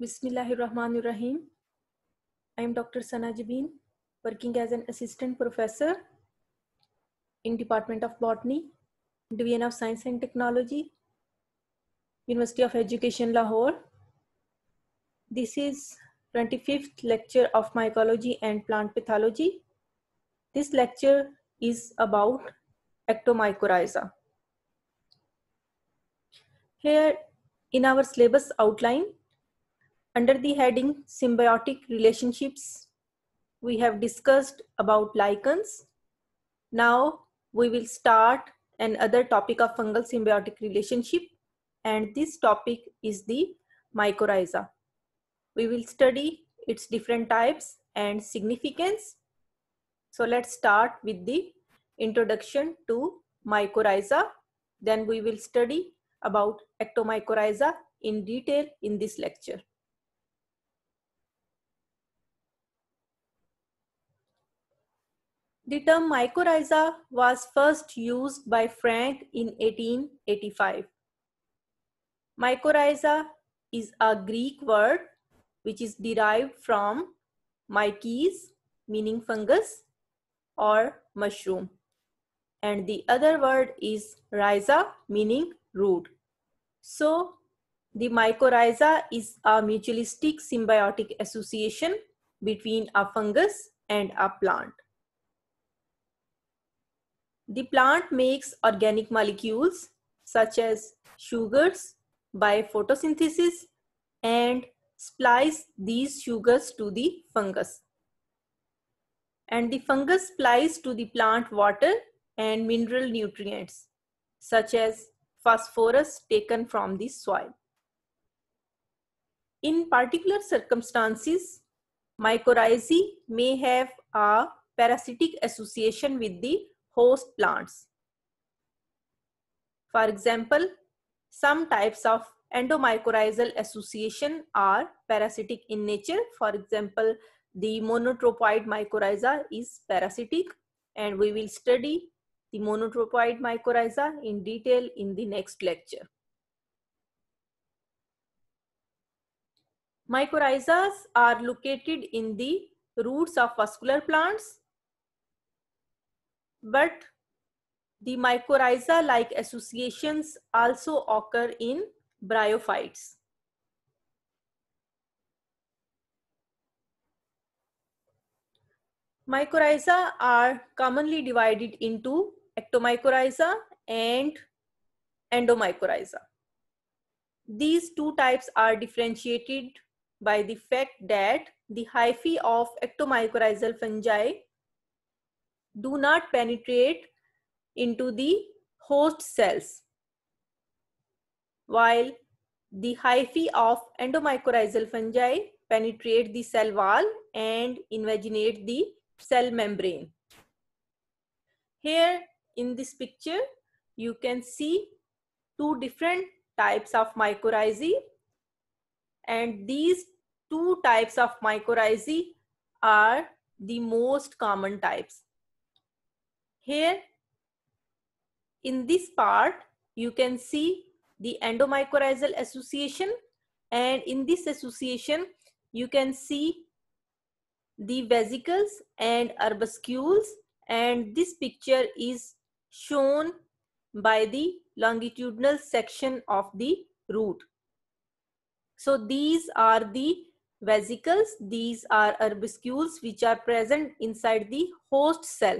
Bismillahirrahmanirrahim. I am Dr. Sana Jabin, working as an assistant professor in Department of Botany, Division of Science and Technology, University of Education, Lahore. This is 25th lecture of mycology and plant pathology. This lecture is about Ectomycorrhiza. Here in our syllabus outline, Under the heading symbiotic relationships, we have discussed about lichens. Now we will start another topic of fungal symbiotic relationship and this topic is the mycorrhiza. We will study its different types and significance. So let's start with the introduction to mycorrhiza. Then we will study about ectomycorrhiza in detail in this lecture. The term mycorrhiza was first used by Frank in 1885. Mycorrhiza is a Greek word which is derived from mykes, meaning fungus, or mushroom. And the other word is rhiza, meaning root. So the mycorrhiza is a mutualistic symbiotic association between a fungus and a plant. The plant makes organic molecules such as sugars by photosynthesis and splice these sugars to the fungus. And the fungus splice to the plant water and mineral nutrients such as phosphorus taken from the soil. In particular circumstances, mycorrhizae may have a parasitic association with the host plants. For example, some types of endomycorrhizal association are parasitic in nature. For example, the monotropoid mycorrhiza is parasitic and we will study the monotropoid mycorrhiza in detail in the next lecture. Mycorrhizas are located in the roots of vascular plants but the mycorrhiza like associations also occur in bryophytes. Mycorrhiza are commonly divided into ectomycorrhiza and endomycorrhiza. These two types are differentiated by the fact that the hyphae of ectomycorrhizal fungi do not penetrate into the host cells. While the hyphae of endomycorrhizal fungi penetrate the cell wall and invaginate the cell membrane. Here in this picture, you can see two different types of mycorrhizae and these two types of mycorrhizae are the most common types. Here in this part, you can see the endomycorrhizal association and in this association, you can see the vesicles and arbuscules and this picture is shown by the longitudinal section of the root. So these are the vesicles, these are arbuscules which are present inside the host cell.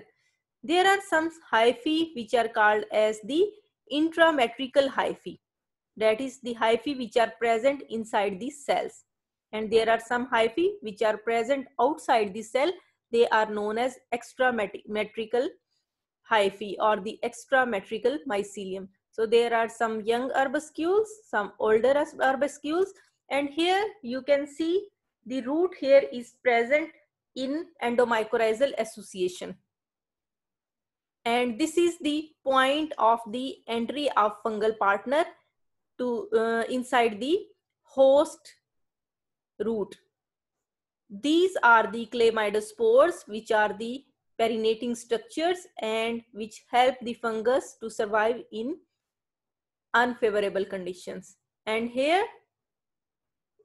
There are some hyphae which are called as the intrametrical hyphae. That is the hyphae which are present inside the cells. And there are some hyphae which are present outside the cell. They are known as extrametrical hyphae or the extrametrical mycelium. So there are some young arbuscules, some older arbuscules. And here you can see the root here is present in endomycorrhizal association and this is the point of the entry of fungal partner to uh, inside the host root. These are the chlamydospores which are the perinating structures and which help the fungus to survive in unfavorable conditions. And here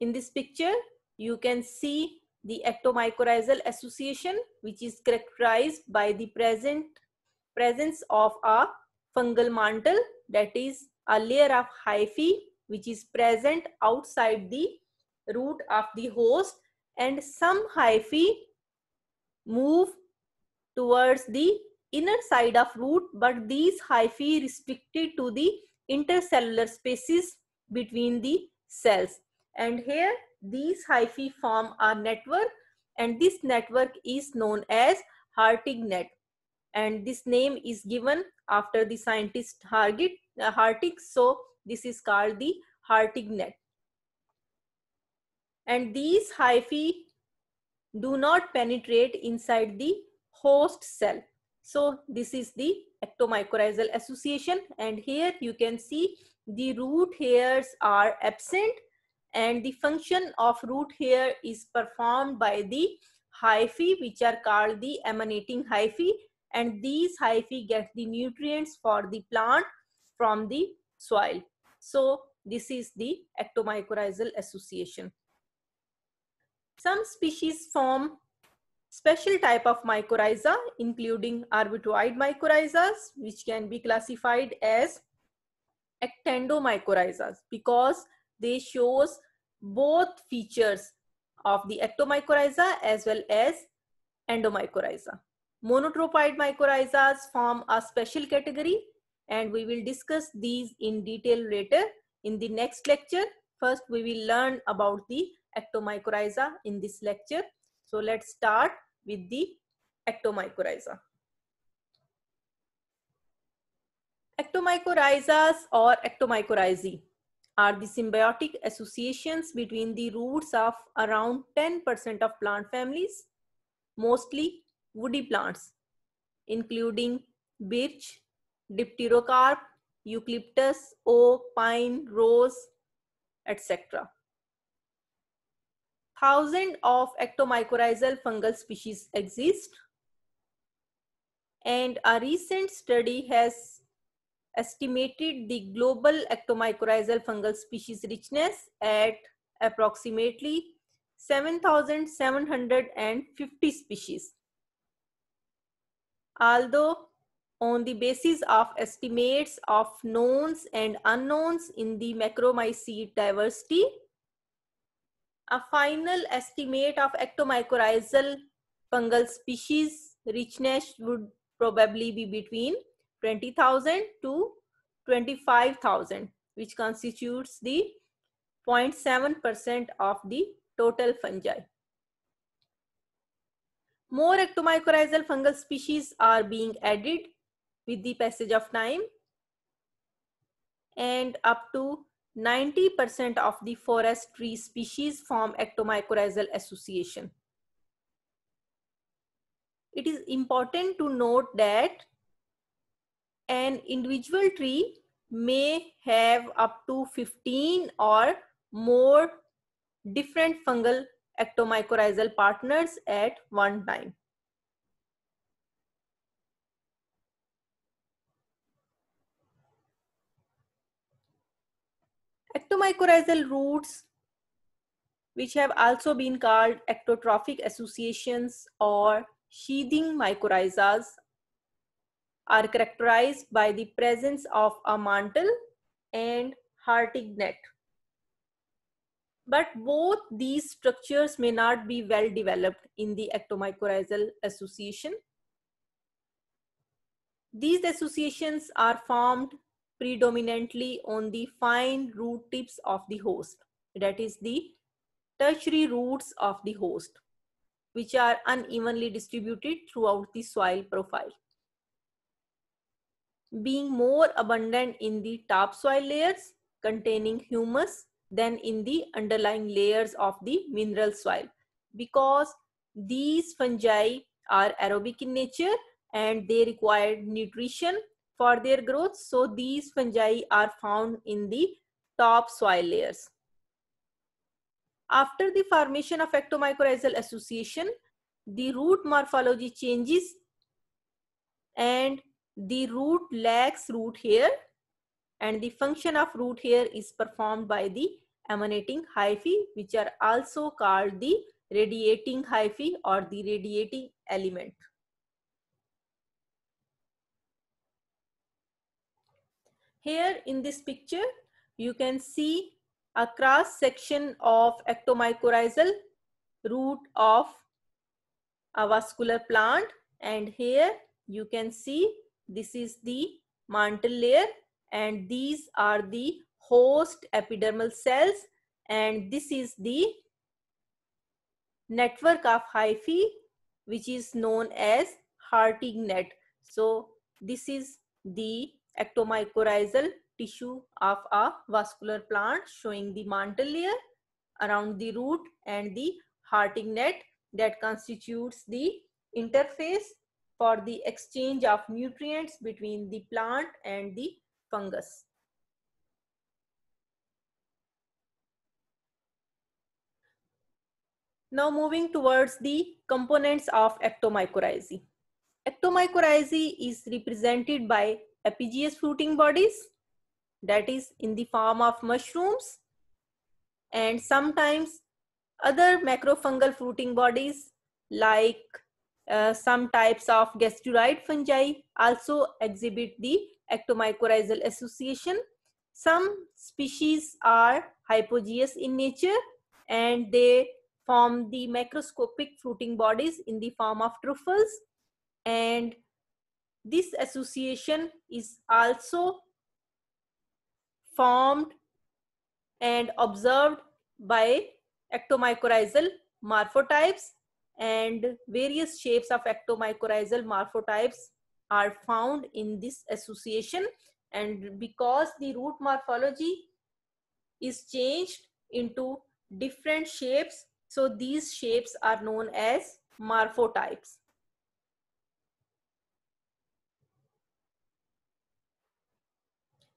in this picture, you can see the ectomycorrhizal association which is characterized by the present presence of a fungal mantle that is a layer of hyphae which is present outside the root of the host and some hyphae move towards the inner side of root but these hyphae restricted to the intercellular spaces between the cells and here these hyphae form a network and this network is known as Hartig net and this name is given after the scientist Hargit, uh, Hartig. So this is called the Hartig net. And these hyphae do not penetrate inside the host cell. So this is the ectomycorrhizal association. And here you can see the root hairs are absent and the function of root hair is performed by the hyphae which are called the emanating hyphae and these hyphae get the nutrients for the plant from the soil. So this is the ectomycorrhizal association. Some species form special type of mycorrhiza including arbutoid mycorrhizas which can be classified as ectendomycorrhizas because they shows both features of the ectomycorrhiza as well as endomycorrhiza. Monotropoid mycorrhizas form a special category and we will discuss these in detail later. In the next lecture, first we will learn about the ectomycorrhiza in this lecture. So let's start with the ectomycorrhiza. Ectomycorrhizas or ectomycorrhizae are the symbiotic associations between the roots of around 10% of plant families, mostly woody plants, including birch, dipterocarp, eucalyptus, oak, pine, rose, etc. Thousands of ectomycorrhizal fungal species exist and a recent study has estimated the global ectomycorrhizal fungal species richness at approximately 7,750 species although on the basis of estimates of knowns and unknowns in the macromycete diversity, a final estimate of ectomycorrhizal fungal species richness would probably be between 20,000 to 25,000, which constitutes the 0.7% of the total fungi. More ectomycorrhizal fungal species are being added with the passage of time and up to 90% of the forest tree species form ectomycorrhizal association. It is important to note that an individual tree may have up to 15 or more different fungal ectomycorrhizal partners at one time. Ectomycorrhizal roots, which have also been called ectotrophic associations or sheathing mycorrhizas, are characterized by the presence of a mantle and hartig net but both these structures may not be well developed in the ectomycorrhizal association. These associations are formed predominantly on the fine root tips of the host, that is the tertiary roots of the host, which are unevenly distributed throughout the soil profile. Being more abundant in the topsoil layers containing humus than in the underlying layers of the mineral soil because these fungi are aerobic in nature and they require nutrition for their growth. So these fungi are found in the top soil layers. After the formation of ectomycorrhizal association, the root morphology changes and the root lacks root hair and the function of root hair is performed by the emanating hyphae which are also called the radiating hyphae or the radiating element. Here in this picture, you can see a cross section of ectomycorrhizal root of a vascular plant and here you can see this is the mantle layer and these are the host epidermal cells and this is the network of hyphae which is known as Harting net. So this is the ectomycorrhizal tissue of a vascular plant showing the mantle layer around the root and the Harting net that constitutes the interface for the exchange of nutrients between the plant and the fungus. Now moving towards the components of ectomycorrhizae. Ectomycorrhizae is represented by epigeous fruiting bodies that is in the form of mushrooms and sometimes other macrofungal fruiting bodies like uh, some types of gastroid fungi also exhibit the ectomycorrhizal association. Some species are hypogeous in nature and they form the macroscopic fruiting bodies in the form of truffles and this association is also formed and observed by ectomycorrhizal morphotypes and various shapes of ectomycorrhizal morphotypes are found in this association and because the root morphology is changed into different shapes so these shapes are known as morphotypes.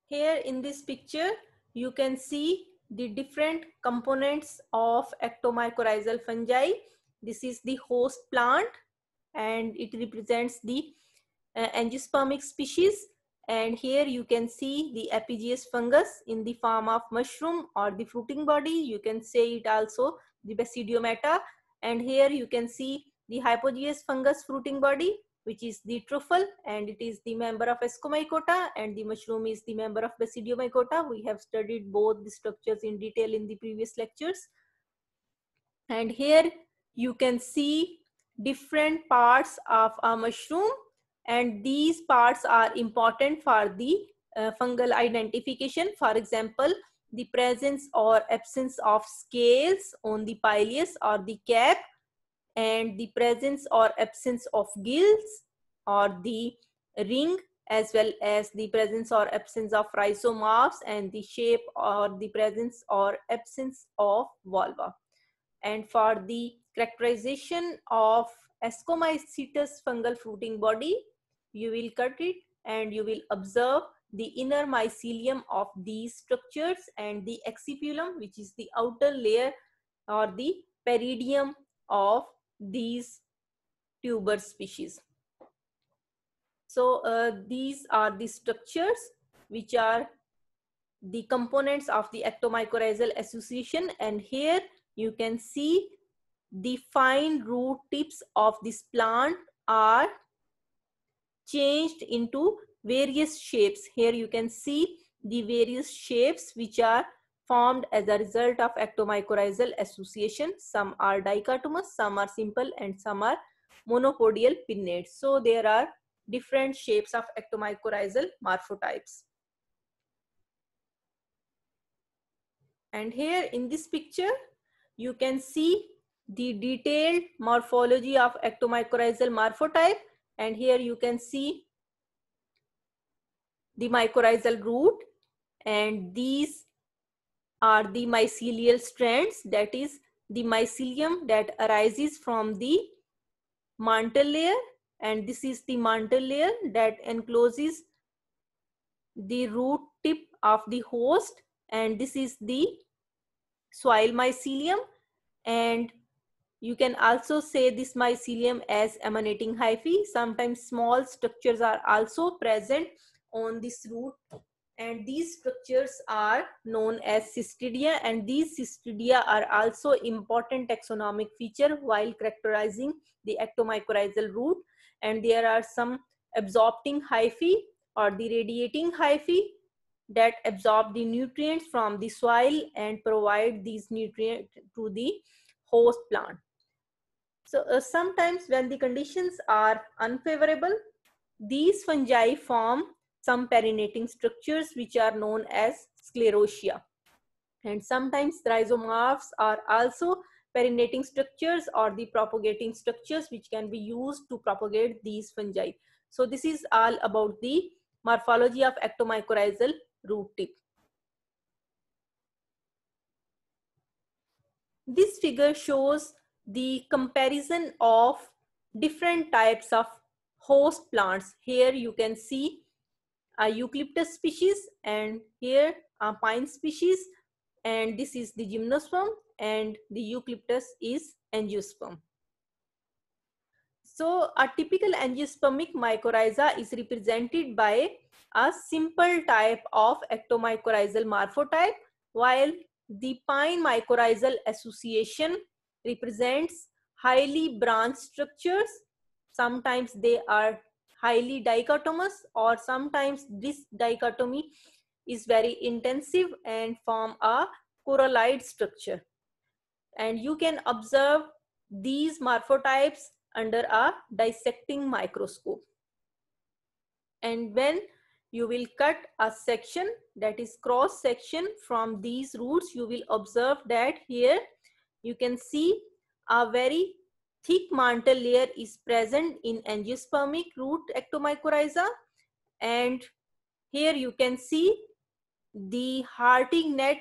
Here in this picture, you can see the different components of ectomycorrhizal fungi. This is the host plant and it represents the uh, angiospermic species and here you can see the apogeous fungus in the form of mushroom or the fruiting body you can say it also the basidiomata and here you can see the hypogeous fungus fruiting body which is the truffle and it is the member of Ascomycota and the mushroom is the member of Basidiomycota. We have studied both the structures in detail in the previous lectures. And here you can see different parts of a mushroom and these parts are important for the uh, fungal identification. For example, the presence or absence of scales on the pileus or the cap and the presence or absence of gills or the ring as well as the presence or absence of rhizomorphs and the shape or the presence or absence of vulva. And for the characterization of ascomycetes fungal fruiting body, you will cut it and you will observe the inner mycelium of these structures and the excipulum which is the outer layer or the peridium of these tuber species. So uh, these are the structures which are the components of the ectomycorrhizal association and here you can see the fine root tips of this plant are changed into various shapes. Here you can see the various shapes which are formed as a result of ectomycorrhizal association. Some are dichotomous, some are simple and some are monopodial pinnate. So there are different shapes of ectomycorrhizal morphotypes. And here in this picture, you can see the detailed morphology of ectomycorrhizal morphotype and here you can see the mycorrhizal root and these are the mycelial strands that is the mycelium that arises from the mantle layer and this is the mantle layer that encloses the root tip of the host and this is the soil mycelium and you can also say this mycelium as emanating hyphae. Sometimes small structures are also present on this root and these structures are known as cystidia and these cystidia are also important taxonomic feature while characterizing the ectomycorrhizal root and there are some absorbing hyphae or the radiating hyphae that absorb the nutrients from the soil and provide these nutrients to the host plant. So uh, sometimes when the conditions are unfavorable, these fungi form some perinating structures which are known as sclerotia. And sometimes rhizomorphs are also perinating structures or the propagating structures which can be used to propagate these fungi. So this is all about the morphology of ectomycorrhizal root tip. This figure shows the comparison of different types of host plants. Here you can see a eucalyptus species and here a pine species and this is the gymnosperm and the eucalyptus is angiosperm. So a typical angiospermic mycorrhiza is represented by a simple type of ectomycorrhizal morphotype while the pine mycorrhizal association represents highly branched structures. Sometimes they are highly dichotomous or sometimes this dichotomy is very intensive and form a coralloid structure. And you can observe these morphotypes under a dissecting microscope. And when you will cut a section that is cross section from these roots, you will observe that here you can see a very thick mantle layer is present in angiospermic root ectomycorrhiza and here you can see the harting net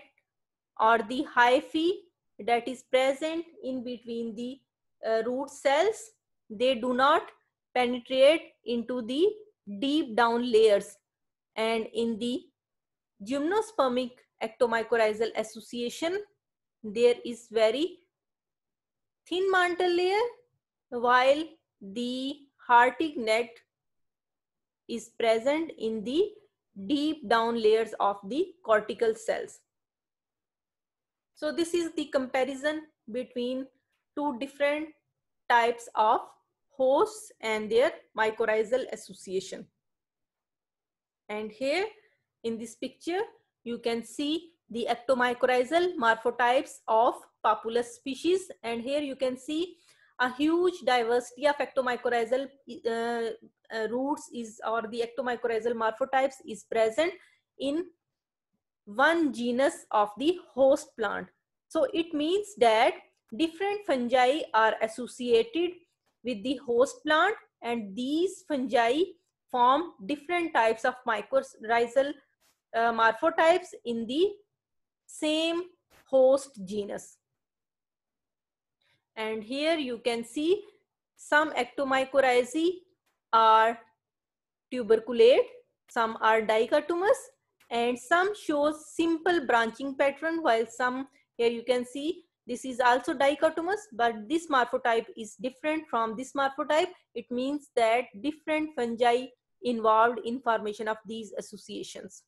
or the hyphae that is present in between the uh, root cells. They do not penetrate into the deep down layers and in the gymnospermic ectomycorrhizal association there is very thin mantle layer while the Hartig net is present in the deep down layers of the cortical cells. So this is the comparison between two different types of hosts and their mycorrhizal association. And here in this picture, you can see the ectomycorrhizal morphotypes of populous species and here you can see a huge diversity of ectomycorrhizal uh, uh, roots is or the ectomycorrhizal morphotypes is present in one genus of the host plant. So it means that different fungi are associated with the host plant and these fungi form different types of mycorrhizal uh, morphotypes in the same host genus. And here you can see some ectomycorrhizae are tuberculate, some are dichotomous, and some shows simple branching pattern while some here you can see this is also dichotomous but this morphotype is different from this morphotype it means that different fungi involved in formation of these associations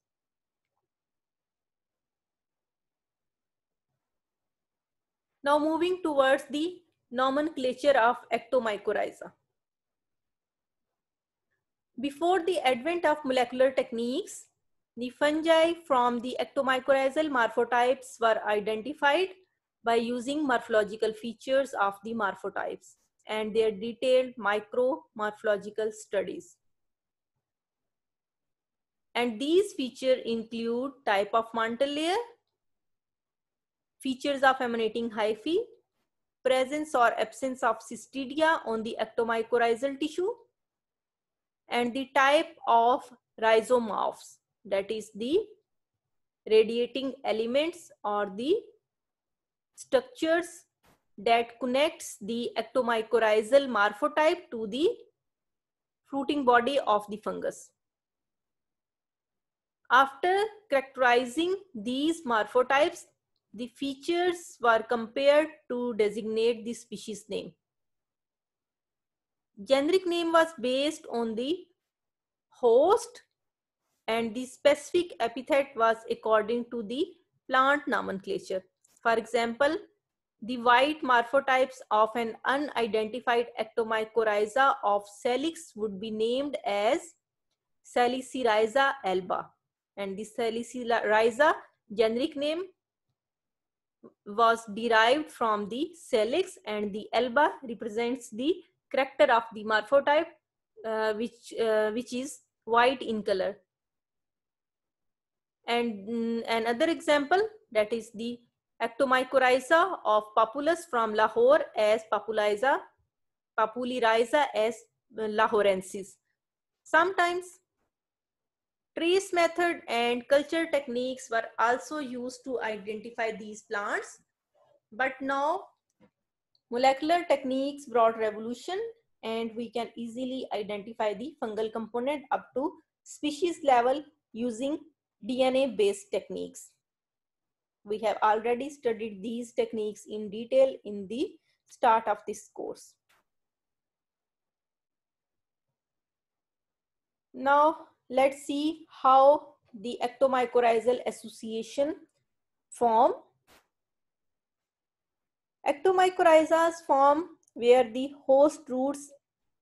Now moving towards the nomenclature of ectomycorrhiza. Before the advent of molecular techniques, the fungi from the ectomycorrhizal morphotypes were identified by using morphological features of the morphotypes and their detailed micromorphological studies. And these features include type of mantle layer, features of emanating hyphae, presence or absence of cystidia on the ectomycorrhizal tissue, and the type of rhizomorphs, that is the radiating elements or the structures that connects the ectomycorrhizal morphotype to the fruiting body of the fungus. After characterizing these morphotypes, the features were compared to designate the species name. Generic name was based on the host and the specific epithet was according to the plant nomenclature. For example, the white morphotypes of an unidentified ectomycorrhiza of Salix would be named as Salicyrhiza alba and the Salicyrhiza generic name was derived from the salix and the alba represents the character of the morphotype uh, which uh, which is white in color and mm, another example that is the actomycorrhiza of populus from lahore as papuliza papuliriza as lahorensis sometimes Trace method and culture techniques were also used to identify these plants. But now molecular techniques brought revolution and we can easily identify the fungal component up to species level using DNA based techniques. We have already studied these techniques in detail in the start of this course. Now let's see how the ectomycorrhizal association form. Ectomycorrhizas form where the host roots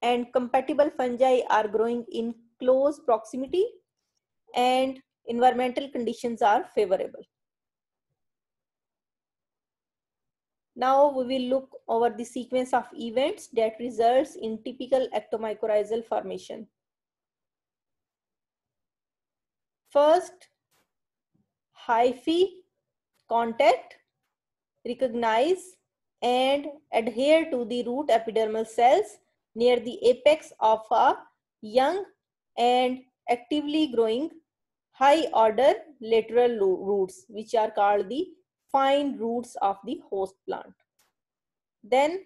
and compatible fungi are growing in close proximity and environmental conditions are favorable. Now we will look over the sequence of events that results in typical ectomycorrhizal formation. First, hyphae, contact, recognize and adhere to the root epidermal cells near the apex of a young and actively growing high order lateral roots which are called the fine roots of the host plant. Then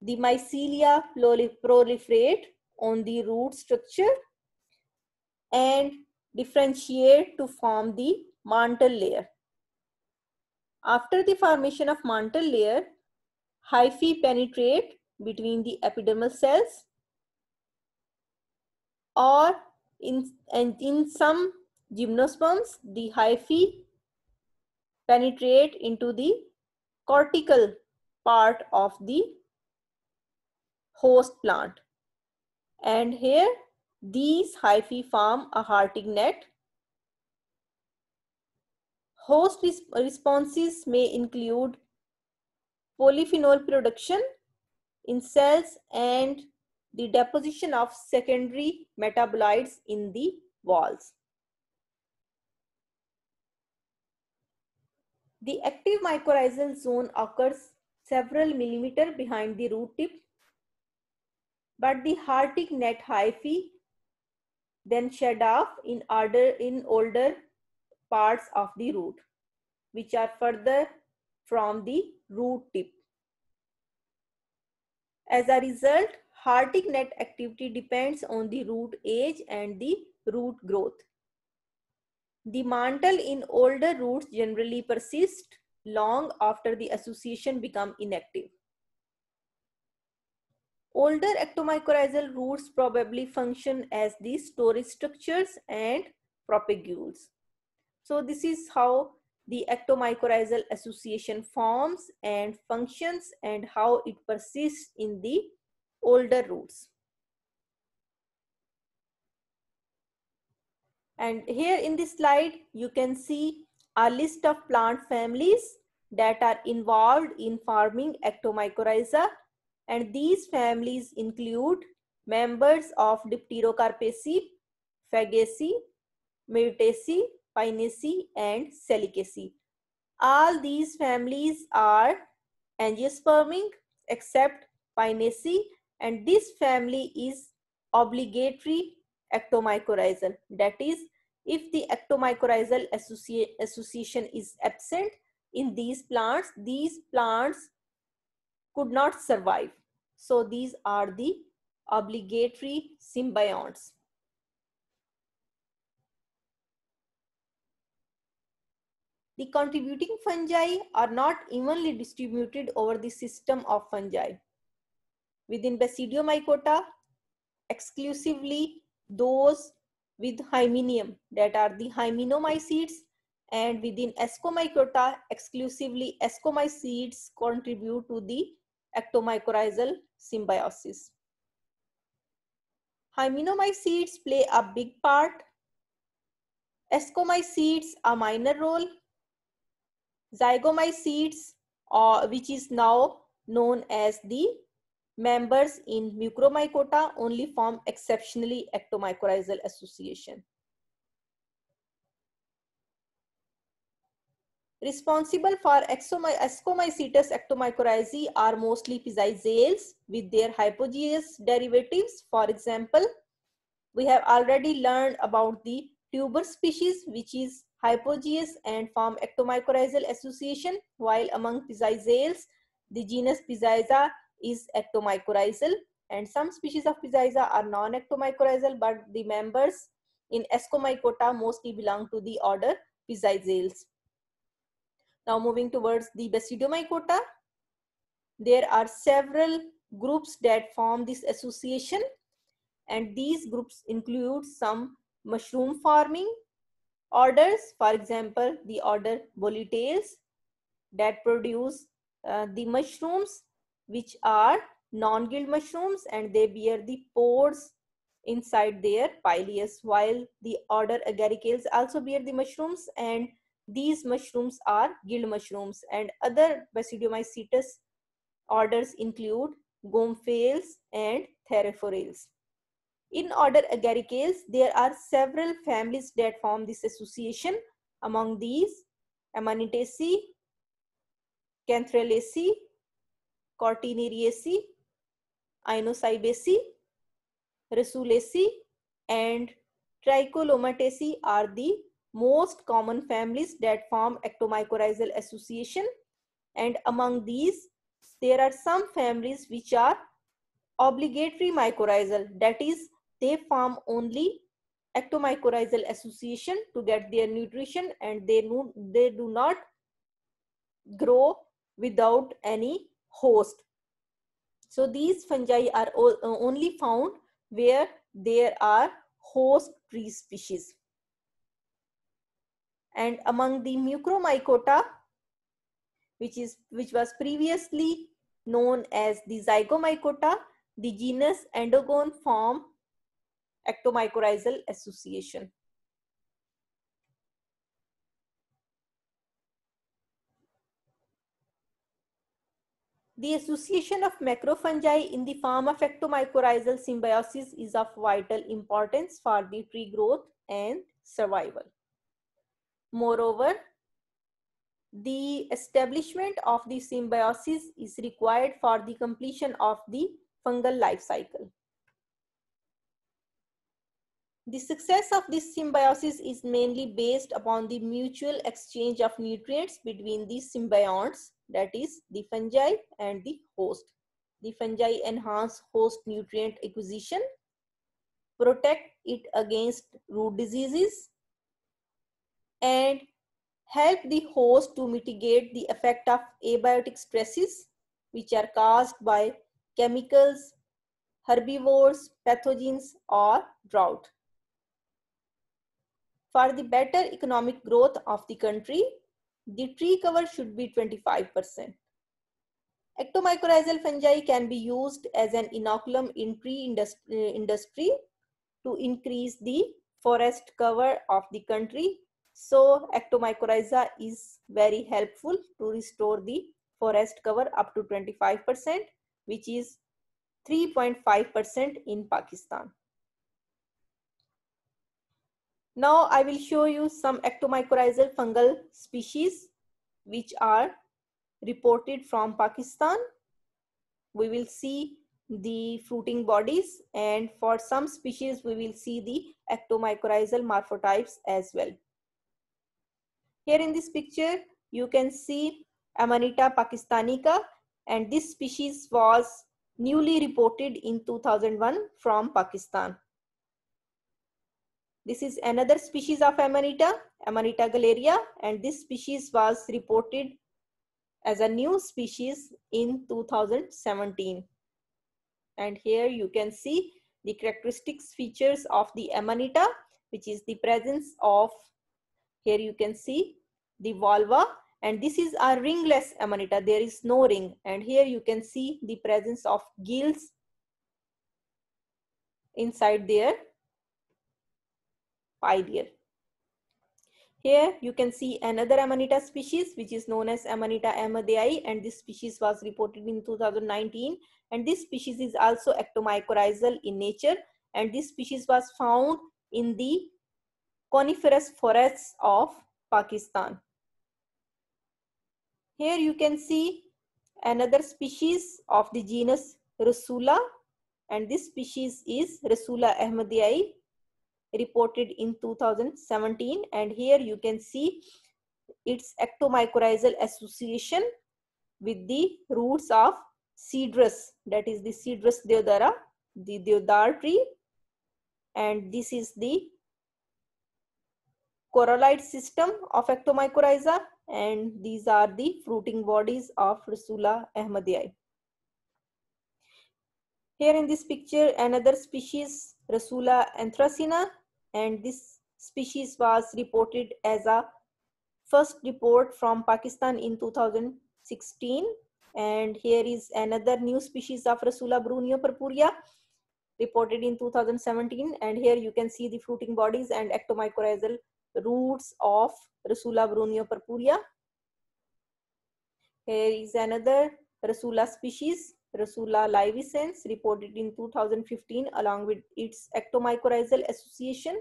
the mycelia proliferate on the root structure and differentiate to form the mantle layer. After the formation of mantle layer, hyphae penetrate between the epidermal cells or in, and in some gymnosperms, the hyphae penetrate into the cortical part of the host plant. And here these hyphae form a hearting net. Host responses may include polyphenol production in cells and the deposition of secondary metabolites in the walls. The active mycorrhizal zone occurs several millimeter behind the root tip, but the harting net hyphae then shed off in order in older parts of the root which are further from the root tip as a result hartic net activity depends on the root age and the root growth the mantle in older roots generally persist long after the association become inactive Older ectomycorrhizal roots probably function as the storage structures and propagules. So this is how the ectomycorrhizal association forms and functions and how it persists in the older roots. And here in this slide, you can see a list of plant families that are involved in farming ectomycorrhiza and these families include members of Dipterocarpaceae, Fagaceae, Myrtaceae, Pinaceae and Salicaceae. All these families are angiosperming except Pinaceae and this family is obligatory ectomycorrhizal. That is, if the ectomycorrhizal association is absent in these plants, these plants could not survive. So these are the obligatory symbionts. The contributing fungi are not evenly distributed over the system of fungi. Within Basidiomycota, exclusively those with hymenium that are the hymenomycetes and within Ascomycota, exclusively Ascomycetes contribute to the ectomycorrhizal symbiosis. Hymenomycetes play a big part. Ascomycetes a minor role. Zygomycetes, uh, which is now known as the members in mucormycota, only form exceptionally ectomycorrhizal association. Responsible for ascomycetes ectomycorrhizae are mostly pizizales with their hypogeous derivatives. For example, we have already learned about the tuber species which is hypogeous and form ectomycorrhizal association while among pizizales the genus piziza is ectomycorrhizal and some species of piziza are non-ectomycorrhizal but the members in Ascomycota mostly belong to the order Pizizales. Now moving towards the basidiomycota. There are several groups that form this association and these groups include some mushroom farming orders, for example, the order Bolitails that produce uh, the mushrooms which are non-gill mushrooms and they bear the pores inside their pileus while the order Agaricales also bear the mushrooms and these mushrooms are gill mushrooms and other basidiomycetes orders include gomphales and therophorales. In order agaricales, there are several families that form this association. Among these, Amanitaceae, Canthralaceae, Cortinariaceae, Inocybaceae, Rasulaceae, and Tricholomataceae are the most common families that form ectomycorrhizal association and among these there are some families which are obligatory mycorrhizal that is they form only ectomycorrhizal association to get their nutrition and they, they do not grow without any host. So these fungi are uh, only found where there are host tree species and among the mucromycota which is which was previously known as the zygomycota the genus endogon form ectomycorrhizal association The association of macrofungi in the form of ectomycorrhizal symbiosis is of vital importance for the tree growth and survival. Moreover, the establishment of the symbiosis is required for the completion of the fungal life cycle. The success of this symbiosis is mainly based upon the mutual exchange of nutrients between the symbionts, that is the fungi and the host. The fungi enhance host nutrient acquisition, protect it against root diseases, and help the host to mitigate the effect of abiotic stresses which are caused by chemicals, herbivores, pathogens or drought. For the better economic growth of the country, the tree cover should be 25%. Ectomycorrhizal fungi can be used as an inoculum in tree industry, industry to increase the forest cover of the country so ectomycorrhiza is very helpful to restore the forest cover up to 25% which is 3.5% in Pakistan. Now I will show you some ectomycorrhizal fungal species which are reported from Pakistan. We will see the fruiting bodies and for some species we will see the ectomycorrhizal morphotypes as well. Here in this picture, you can see Amanita pakistanica and this species was newly reported in 2001 from Pakistan. This is another species of Amanita, Amanita galeria, and this species was reported as a new species in 2017. And here you can see the characteristics features of the Amanita, which is the presence of here you can see the vulva, and this is a ringless amanita. There is no ring and here you can see the presence of gills inside their pileal. Here you can see another Amanita species which is known as Amanita amadei and this species was reported in 2019 and this species is also ectomycorrhizal in nature and this species was found in the coniferous forests of Pakistan. Here you can see another species of the genus Rusula and this species is Rusula ahmadiae reported in 2017 and here you can see its ectomycorrhizal association with the roots of cedrus that is the cedrus deodara the deodar tree and this is the corallite system of ectomycorrhiza and these are the fruiting bodies of Rusula ahmadiae. Here in this picture another species Rusula anthracina and this species was reported as a first report from Pakistan in 2016 and here is another new species of Rusula brunio purpurea reported in 2017 and here you can see the fruiting bodies and ectomycorrhizal roots of Rasula brunio purpurea. Here is another Rasula species, Rasula livicens, reported in 2015 along with its ectomycorrhizal association.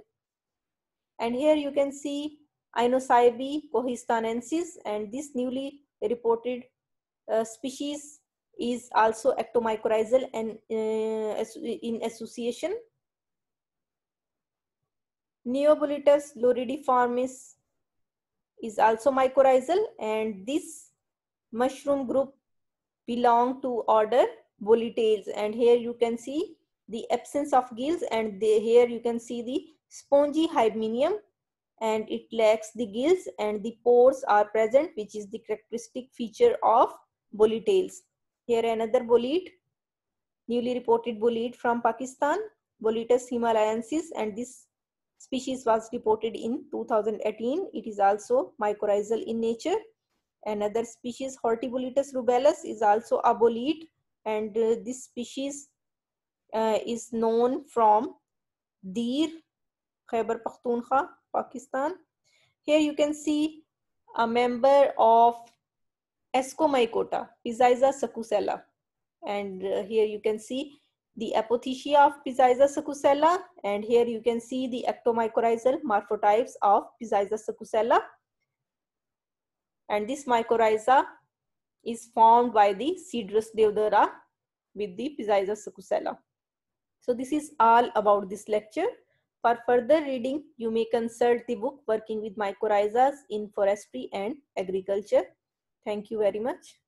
And here you can see Inocybe cohistanensis and this newly reported uh, species is also ectomycorrhizal and uh, in association Neobolitus luridiformis is also mycorrhizal and this mushroom group belong to order bolitales and here you can see the absence of gills and here you can see the spongy hymenium and it lacks the gills and the pores are present which is the characteristic feature of bolitales. Here another bolete, newly reported bolete from Pakistan, Boletus himalayensis and this Species was reported in 2018. It is also mycorrhizal in nature. Another species, Hortibulitus rubellus, is also abolete. And uh, this species uh, is known from Deer, Khyber Pakhtunkhwa, Pakistan. Here you can see a member of Ascomycota, Pisaiza sacucella. And uh, here you can see the apothecia of Piziza succusella, and here you can see the ectomycorrhizal morphotypes of Piziza succusella, and this mycorrhiza is formed by the Cedrus deodara with the Piziza succusella. So this is all about this lecture. For further reading, you may consult the book Working with Mycorrhizas in Forestry and Agriculture. Thank you very much.